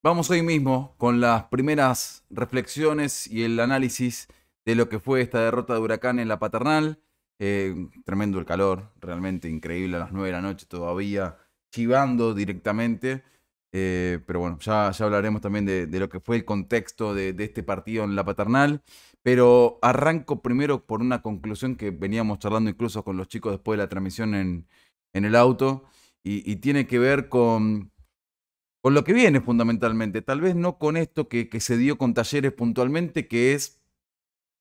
Vamos hoy mismo con las primeras reflexiones y el análisis de lo que fue esta derrota de Huracán en la paternal. Eh, tremendo el calor, realmente increíble a las 9 de la noche todavía, chivando directamente. Eh, pero bueno, ya, ya hablaremos también de, lo que fue el contexto de, este partido en la paternal. Pero arranco primero por una conclusión que veníamos charlando incluso con los chicos después de la transmisión en, el auto. y tiene que ver con con lo que viene fundamentalmente. Tal vez no con esto que, se dio con talleres puntualmente, que es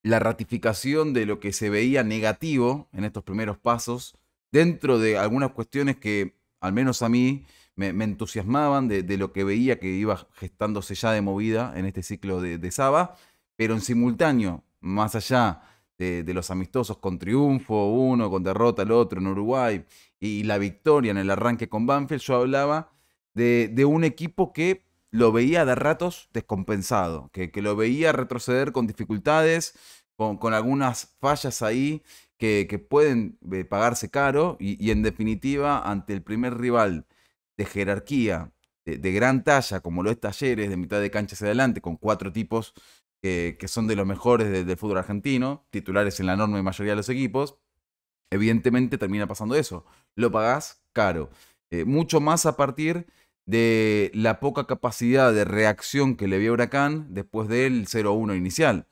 la ratificación de lo que se veía negativo en estos primeros pasos, dentro de algunas cuestiones que, al menos a mí, me, entusiasmaban de, lo que veía que iba gestándose ya de movida en este ciclo de, Saba, pero en simultáneo, más allá de, los amistosos con triunfo uno, con derrota el otro en Uruguay, y, y la victoria en el arranque con Banfield, yo hablaba de, un equipo que lo veía de ratos descompensado, que, lo veía retroceder con dificultades, con, algunas fallas ahí que, pueden eh, pagarse caro y, en definitiva ante el primer rival de jerarquía, de, gran talla, como lo es Talleres, de mitad de cancha hacia adelante, con cuatro tipos que, son de los mejores del fútbol argentino, titulares en la enorme mayoría de los equipos, evidentemente termina pasando eso, lo pagás caro, eh, mucho más a partir de la poca capacidad de reacción que le vio Huracán después del 0-1 inicial.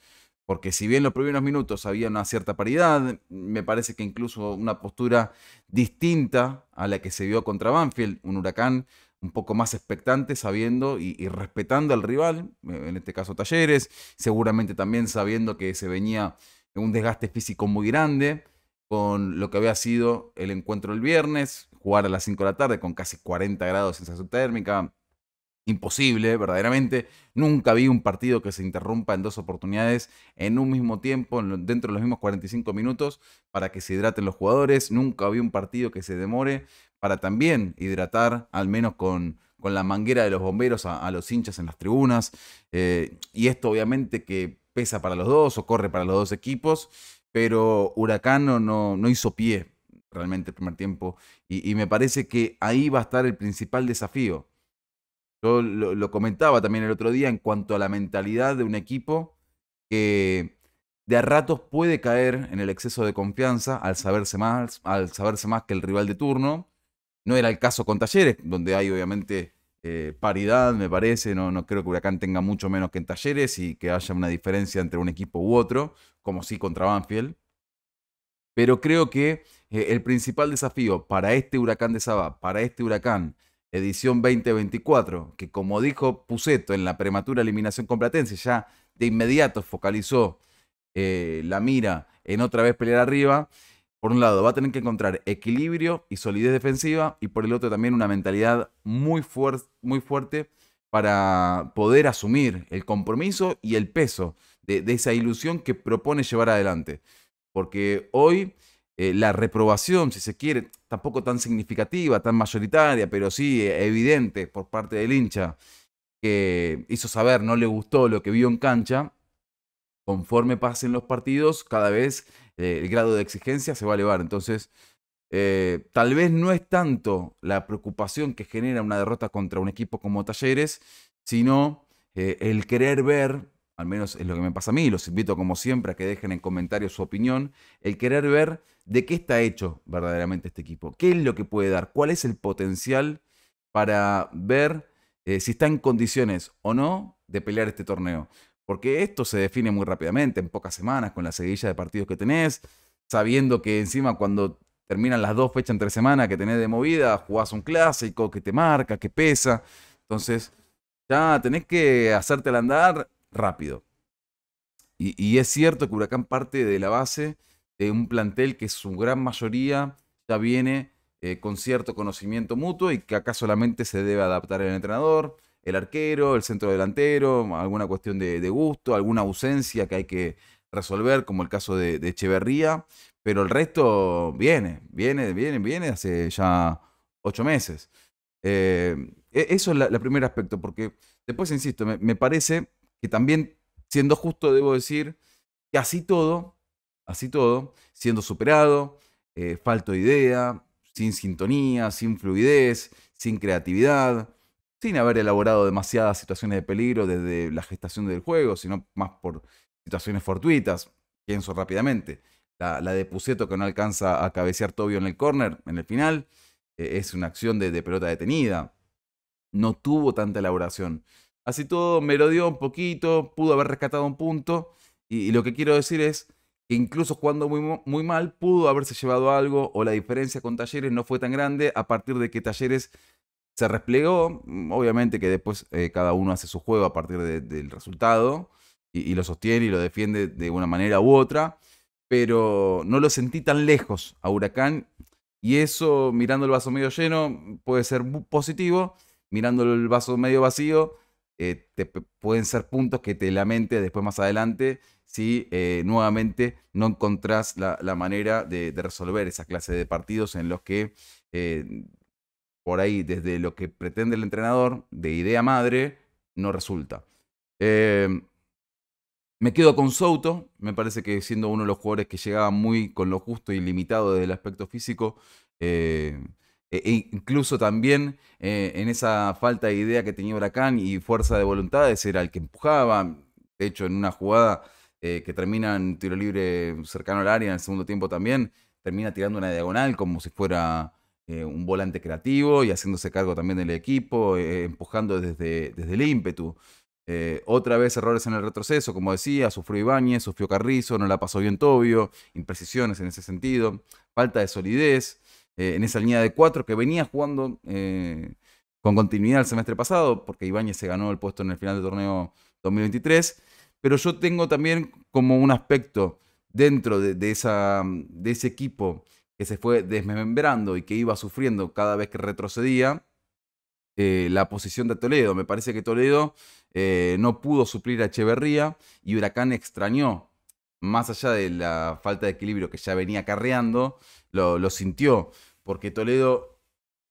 Porque si bien los primeros minutos había una cierta paridad, me parece que incluso una postura distinta a la que se vio contra Banfield, un huracán un poco más expectante, sabiendo y, y respetando al rival, eh, en este caso Talleres, seguramente también sabiendo que se venía un desgaste físico muy grande con lo que había sido el encuentro el viernes, jugar a las 5 de la tarde con casi 40 grados de sensación térmica. Imposible, verdaderamente. Nunca vi un partido que se interrumpa en dos oportunidades en un mismo tiempo, dentro de los mismos 45 minutos, para que se hidraten los jugadores. Nunca vi un partido que se demore para también hidratar, al menos con, con la manguera de los bomberos a, los hinchas en las tribunas. Eh, y esto obviamente que pesa para los dos o corre para los dos equipos, pero Huracán no, no hizo pie realmente el primer tiempo. Y, me parece que ahí va a estar el principal desafío. Yo lo, comentaba también el otro día en cuanto a la mentalidad de un equipo que de a ratos puede caer en el exceso de confianza al saberse más, al saberse más que el rival de turno. No era el caso con Talleres, donde hay obviamente eh, paridad, me parece. No, no creo que Huracán tenga mucho menos que en Talleres y que haya una diferencia entre un equipo u otro, como sí contra Banfield. Pero creo que eh, el principal desafío para este huracán de Saba, para este huracán edición 2024, que como dijo Puseto en la prematura eliminación complatense, ya de inmediato focalizó eh, la mira en otra vez pelear arriba. Por un lado, va a tener que encontrar equilibrio y solidez defensiva, y por el otro también una mentalidad muy, muy fuerte para poder asumir el compromiso y el peso de esa ilusión que propone llevar adelante. Porque hoy eh, la reprobación, si se quiere, tampoco tan significativa, tan mayoritaria, pero sí eh, evidente por parte del hincha, que hizo saber no le gustó lo que vio en cancha, conforme pasen los partidos, cada vez eh, el grado de exigencia se va a elevar. Entonces, tal vez no es tanto la preocupación que genera una derrota contra un equipo como Talleres, sino el querer ver al menos es lo que me pasa a mí, los invito como siempre a que dejen en comentarios su opinión, el querer ver de qué está hecho verdaderamente este equipo, qué es lo que puede dar, cuál es el potencial para ver eh, si está en condiciones o no de pelear este torneo. Porque esto se define muy rápidamente, en pocas semanas, con la seguidilla de partidos que tenés, sabiendo que encima cuando terminan las dos fechas entre semana que tenés de movida, jugás un clásico que te marca, que pesa. Entonces, ya tenés que hacerte andar rápido. Y, es cierto que Huracán parte de la base de un plantel que su gran mayoría ya viene eh, con cierto conocimiento mutuo y que acá solamente se debe adaptar el entrenador, el arquero, el centro delantero, alguna cuestión de, gusto, alguna ausencia que hay que resolver, como el caso de, Echeverría, pero el resto viene, viene, viene, viene hace ya ocho meses. Eh, e-, eso es la, primer aspecto, porque después, insisto, me parece que también, siendo justo, debo decir que así todo, así todo, siendo superado, eh, falto de idea, sin sintonía, sin fluidez, sin creatividad, sin haber elaborado demasiadas situaciones de peligro desde la gestación del juego, sino más por situaciones fortuitas. Pienso rápidamente. La, de Puseto que no alcanza a cabecear Tobio en el córner, en el final, eh, es una acción de pelota detenida. No tuvo tanta elaboración. Así todo dio un poquito, pudo haber rescatado un punto. Y, lo que quiero decir es que incluso jugando muy, muy mal, pudo haberse llevado algo o la diferencia con Talleres no fue tan grande a partir de que Talleres se resplegó. Mm, obviamente que después eh, cada uno hace su juego a partir del resultado y, lo sostiene y lo defiende de una manera u otra. Pero no lo sentí tan lejos a Huracán. Y eso, mirando el vaso medio lleno, puede ser positivo. Mirando el vaso medio vacío, eh, pueden ser puntos que te lamente después más adelante si eh, nuevamente no encontrás la, manera de, resolver esa clase de partidos en los que eh, por ahí desde lo que pretende el entrenador de idea madre no resulta. Em, me quedo con Souto, me parece que siendo uno de los jugadores que llegaba muy con lo justo y limitado desde el aspecto físico, e, e incluso también eh, en esa falta de idea que tenía Huracán y fuerza de voluntades, era el que empujaba. De hecho, en una jugada eh, que termina en tiro libre cercano al área, en el segundo tiempo también, termina tirando una diagonal como si fuera eh, un volante creativo y haciéndose cargo también del equipo, empujando desde, desde el ímpetu. otra vez errores en el retroceso, como decía, sufrió Ibáñez, sufrió Carrizo, no la pasó bien Tobio, imprecisiones en ese sentido, falta de solidez, eh, en esa línea de cuatro que venía jugando eh, con continuidad el semestre pasado, porque Ibáñez se ganó el puesto en el final del torneo 2023. Pero yo tengo también como un aspecto dentro de, esa, de ese equipo que se fue desmembrando y que iba sufriendo cada vez que retrocedía, eh, la posición de Toledo. Me parece que Toledo no pudo suplir a Echeverría y Huracán extrañó más allá de la falta de equilibrio que ya venía carreando, lo, sintió, porque Toledo,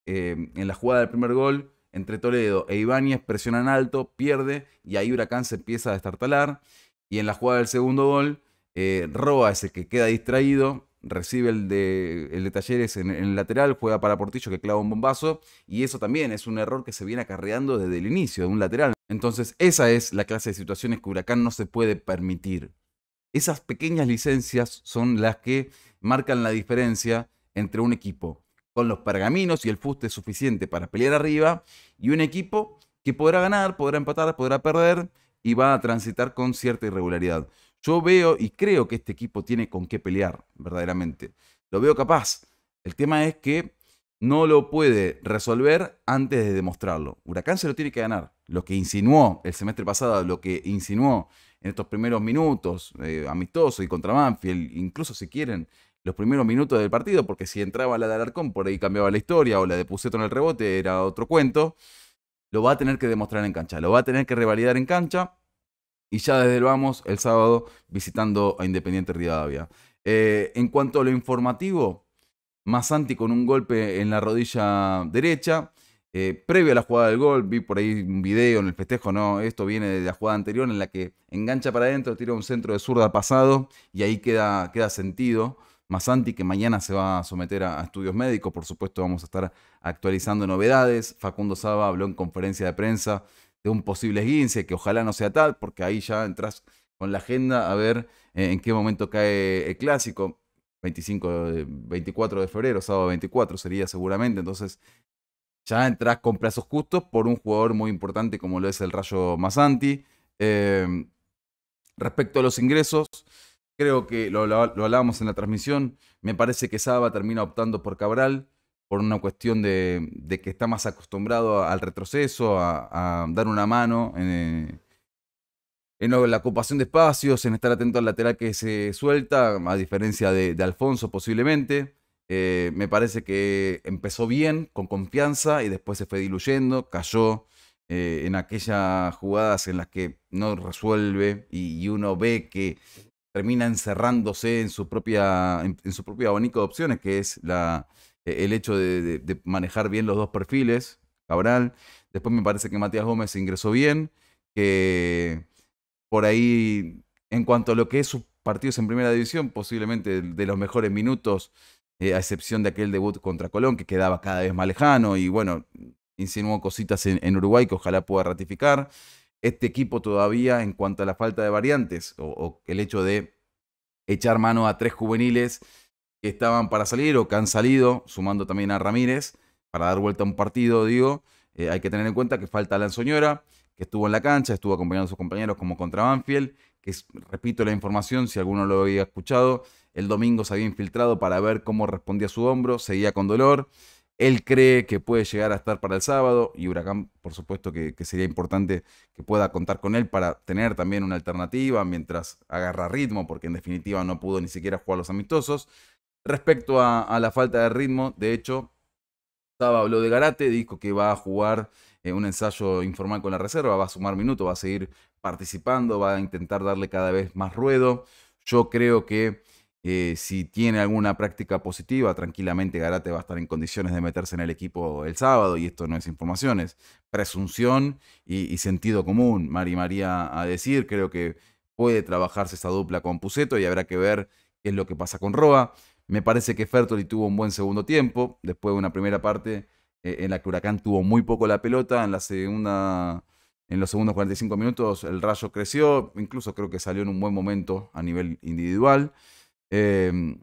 eh, en la jugada del primer gol, entre Toledo e Ibáñez presionan alto, pierde, y ahí Huracán se empieza a destartalar, y en la jugada del segundo gol, roba eh, Roa es que queda distraído, recibe el de, el Talleres en, en, el lateral, juega para Portillo que clava un bombazo, y eso también es un error que se viene acarreando desde el inicio de un lateral. Entonces esa es la clase de situaciones que Huracán no se puede permitir. Esas pequeñas licencias son las que marcan la diferencia entre un equipo con los pergaminos y el fuste suficiente para pelear arriba y un equipo que podrá ganar, podrá empatar, podrá perder y va a transitar con cierta irregularidad. Yo veo y creo que este equipo tiene con qué pelear, verdaderamente. Lo veo capaz. El tema es que no lo puede resolver antes de demostrarlo. Huracán se lo tiene que ganar. Lo que insinuó el semestre pasado, lo que insinuó en estos primeros minutos, eh, amistoso y contra Manfield, incluso si quieren, los primeros minutos del partido, porque si entraba la de Alarcón, por ahí cambiaba la historia, o la de Puseto en el rebote, era otro cuento, lo va a tener que demostrar en cancha, lo va a tener que revalidar en cancha, y ya desde el vamos el sábado visitando a Independiente Rivadavia. Eh, en cuanto a lo informativo, Masanti con un golpe en la rodilla derecha, eh, previo a la jugada del gol, vi por ahí un video en el festejo, no, esto viene de la jugada anterior en la que engancha para adentro, tira un centro de zurda pasado y ahí queda, queda sentido. Masanti, que mañana se va a someter a, estudios médicos. Por supuesto, vamos a estar actualizando novedades. Facundo Saba habló en conferencia de prensa de un posible esguince, que ojalá no sea tal, porque ahí ya entras con la agenda a ver eh, en qué momento cae el clásico. 25, 24 de febrero, sábado 24 sería seguramente. Entonces, ya entras con plazos justos por un jugador muy importante como lo es el Rayo Mazanti. Eh, respecto a los ingresos, creo que lo, hablábamos en la transmisión, me parece que Saba termina optando por Cabral por una cuestión de, que está más acostumbrado al retroceso, a, dar una mano en, eh, en la ocupación de espacios, en estar atento al lateral que se suelta, a diferencia de Alfonso posiblemente. Eh, me parece que empezó bien, con confianza, y después se fue diluyendo, cayó eh, en aquellas jugadas en las que no resuelve y, uno ve que termina encerrándose en su propia, en, su propio abanico de opciones, que es la, e, el hecho de, de manejar bien los dos perfiles, Cabral. Después me parece que Matías Gómez ingresó bien, que por ahí, en cuanto a lo que es sus partidos en primera división, posiblemente de los mejores minutos eh, a excepción de aquel debut contra Colón que quedaba cada vez más lejano y bueno, insinuó cositas en, Uruguay que ojalá pueda ratificar. Este equipo todavía en cuanto a la falta de variantes o, el hecho de echar mano a tres juveniles que estaban para salir o que han salido, sumando también a Ramírez, para dar vuelta a un partido, digo, eh, hay que tener en cuenta que falta Lanzoñora, que estuvo en la cancha, estuvo acompañando a sus compañeros como contra Banfield, que repito la información, si alguno lo había escuchado, el domingo se había infiltrado para ver cómo respondía su hombro, seguía con dolor. Él cree que puede llegar a estar para el sábado y Huracán, por supuesto, que, sería importante que pueda contar con él para tener también una alternativa mientras agarra ritmo, porque en definitiva no pudo ni siquiera jugar los amistosos. Respecto a, la falta de ritmo, de hecho, Saba habló de Garate, dijo que va a jugar eh, un ensayo informal con la reserva, va a sumar minutos, va a seguir participando, va a intentar darle cada vez más ruedo. Yo creo que eh, si tiene alguna práctica positiva, tranquilamente Garate va a estar en condiciones de meterse en el equipo el sábado, y esto no es información, es presunción y, sentido común, Mari María a decir, creo que puede trabajarse esta dupla con Puseto y habrá que ver qué es lo que pasa con Roa. Me parece que Fertoli tuvo un buen segundo tiempo, después de una primera parte eh, en la que Huracán tuvo muy poco la pelota, en la segunda... En los segundos 45 minutos el rayo creció, incluso creo que salió en un buen momento a nivel individual. Em,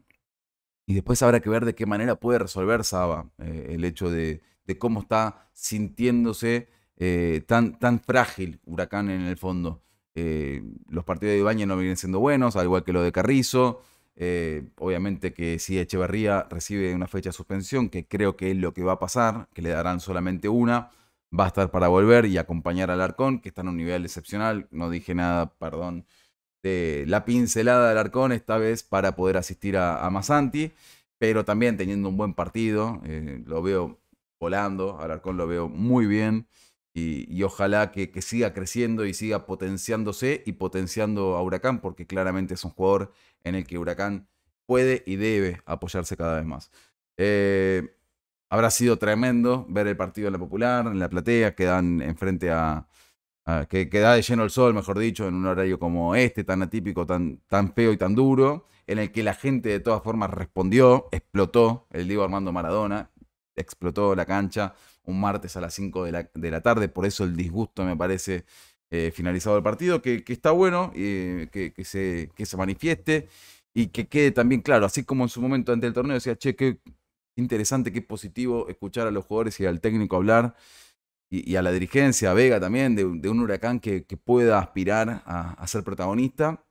y después habrá que ver de qué manera puede resolver Saba eh, el hecho de, cómo está sintiéndose eh, tan, tan frágil Huracán en el fondo. Eh, los partidos de Ibañez no vienen siendo buenos, al igual que lo de Carrizo. obviamente que si Echeverría recibe una fecha de suspensión, que creo que es lo que va a pasar, que le darán solamente una, va a estar para volver y acompañar al Arcón, que está en un nivel excepcional. No dije nada, perdón, este, la pincelada de Alarcón esta vez para poder asistir a, Masanti, pero también teniendo un buen partido, eh, lo veo volando, Alarcón lo veo muy bien y, ojalá que, siga creciendo y siga potenciándose y potenciando a Huracán porque claramente es un jugador en el que Huracán puede y debe apoyarse cada vez más. Eh, habrá sido tremendo ver el partido en la Popular, en la platea, quedan enfrente a, Ah, que, da de lleno el sol, mejor dicho, en un horario como este, tan atípico, tan, tan feo y tan duro, en el que la gente de todas formas respondió, explotó el digo Armando Maradona, explotó la cancha un martes a las 5 de la, tarde, por eso el disgusto me parece eh, finalizado el partido, que, está bueno, y eh, que, se, que se manifieste y que quede también claro, así como en su momento ante el torneo decía, che, qué interesante, qué positivo escuchar a los jugadores y al técnico hablar y, a la dirigencia, a Vega también, de, un huracán que, pueda aspirar a, ser protagonista.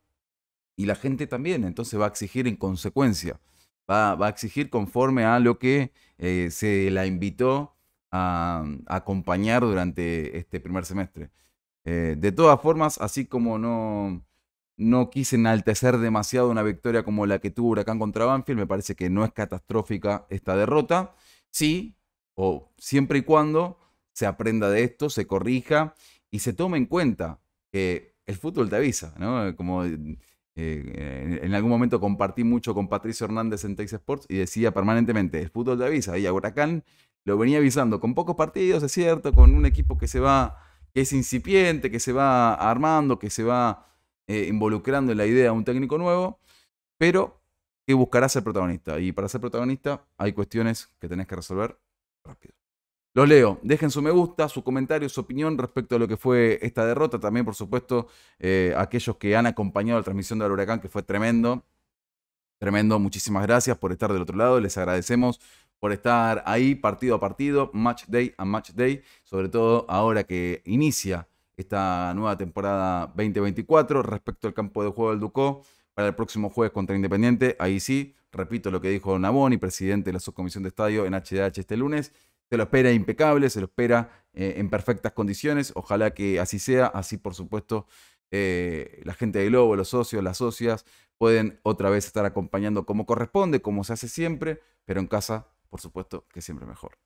Y la gente también, entonces va a exigir en consecuencia, va, a exigir conforme a lo que eh, se la invitó a, acompañar durante este primer semestre. Eh, de todas formas, así como no, no quise enaltecer demasiado una victoria como la que tuvo Huracán contra Banfield, me parece que no es catastrófica esta derrota. Sí, o siempre y cuando se aprenda de esto, se corrija y se tome en cuenta que el fútbol te avisa, ¿no? Eh, como eh, eh, en algún momento compartí mucho con Patricio Hernández en Texas Sports y decía permanentemente, el fútbol te avisa, y a Huracán lo venía avisando con pocos partidos, es cierto, con un equipo que se va, que es incipiente, que se va armando, que se va involucrando en la idea de un técnico nuevo, pero que buscará ser protagonista. Y para ser protagonista hay cuestiones que tenés que resolver rápido. Los leo, dejen su me gusta, su comentario, su opinión respecto a lo que fue esta derrota. También, por supuesto, eh, aquellos que han acompañado la transmisión del huracán, que fue tremendo. Tremendo, muchísimas gracias por estar del otro lado. Les agradecemos por estar ahí partido a partido, match day a match day, sobre todo ahora que inicia esta nueva temporada 2024 respecto al campo de juego del Ducó para el próximo jueves contra Independiente. Ahí sí, repito lo que dijo y presidente de la subcomisión de estadio en HDH este lunes. Se lo espera impecable, se lo espera eh, en perfectas condiciones. Ojalá que así sea. Así, por supuesto, eh, la gente de Globo, los socios, las socias, pueden otra vez estar acompañando como corresponde, como se hace siempre, pero en casa, por supuesto, que siempre mejor.